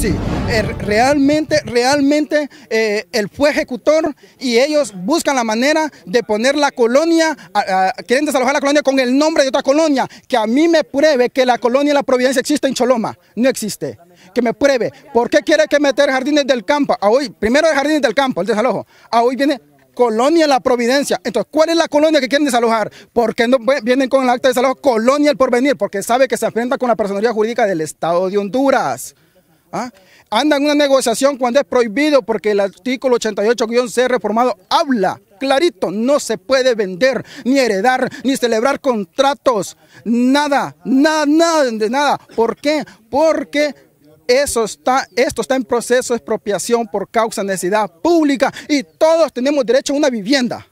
Sí, eh, realmente, realmente eh, él fue ejecutor y ellos buscan la manera de poner la colonia, quieren desalojar la colonia con el nombre de otra colonia, que a mí me pruebe que la colonia La Providencia existe en Choloma, no existe. Que me pruebe, ¿por qué quiere que meter jardines del campo? Ah, hoy, primero de jardines del campo, el desalojo, ah, hoy viene Colonia La Providencia. Entonces, ¿cuál es la colonia que quieren desalojar? ¿Por qué no vienen con el acta de desalojo Colonia El Porvenir? Porque sabe que se enfrenta con la personalidad jurídica del Estado de Honduras. ¿Ah? Anda en una negociación cuando es prohibido porque el artículo 88-C reformado habla clarito, no se puede vender, ni heredar, ni celebrar contratos, nada, nada, nada, de nada. ¿Por qué? Porque eso está, esto está en proceso de expropiación por causa de necesidad pública y todos tenemos derecho a una vivienda,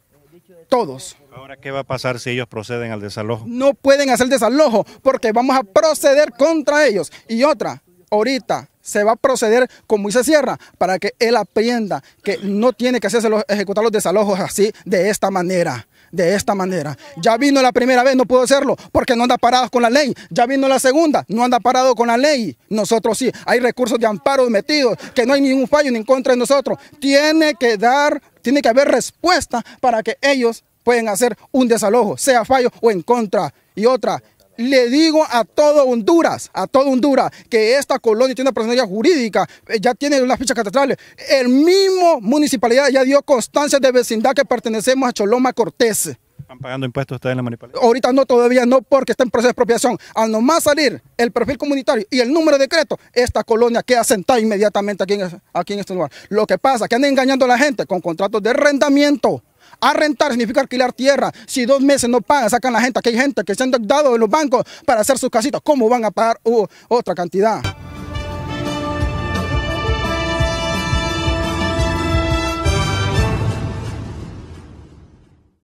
todos. Ahora, ¿qué va a pasar si ellos proceden al desalojo? No pueden hacer desalojo porque vamos a proceder contra ellos. Y otra, ahorita se va a proceder con dice Sierra para que él aprenda que no tiene que hacerse los, ejecutar los desalojos así, de esta manera. De esta manera. Ya vino la primera vez, no pudo hacerlo, porque no anda parado con la ley. Ya vino la segunda, no anda parado con la ley. Nosotros sí, hay recursos de amparo metidos, que no hay ningún fallo ni en contra de nosotros. Tiene que dar, tiene que haber respuesta para que ellos puedan hacer un desalojo, sea fallo o en contra. Y otra, le digo a todo Honduras, a todo Honduras, que esta colonia tiene una personalidad jurídica, eh, ya tiene unas fichas catastrales. El mismo municipalidad ya dio constancia de vecindad que pertenecemos a Choloma Cortés. ¿Están pagando impuestos ustedes en la municipalidad? Ahorita no, todavía no, porque está en proceso de expropiación. Al nomás salir el perfil comunitario y el número de decreto, esta colonia queda sentada inmediatamente aquí en, aquí en este lugar. Lo que pasa es que andan engañando a la gente con contratos de arrendamiento. A rentar significa alquilar tierra. Si dos meses no pagan, sacan la gente. Aquí hay gente que se han dado de los bancos para hacer sus casitas. ¿Cómo van a pagar otra cantidad?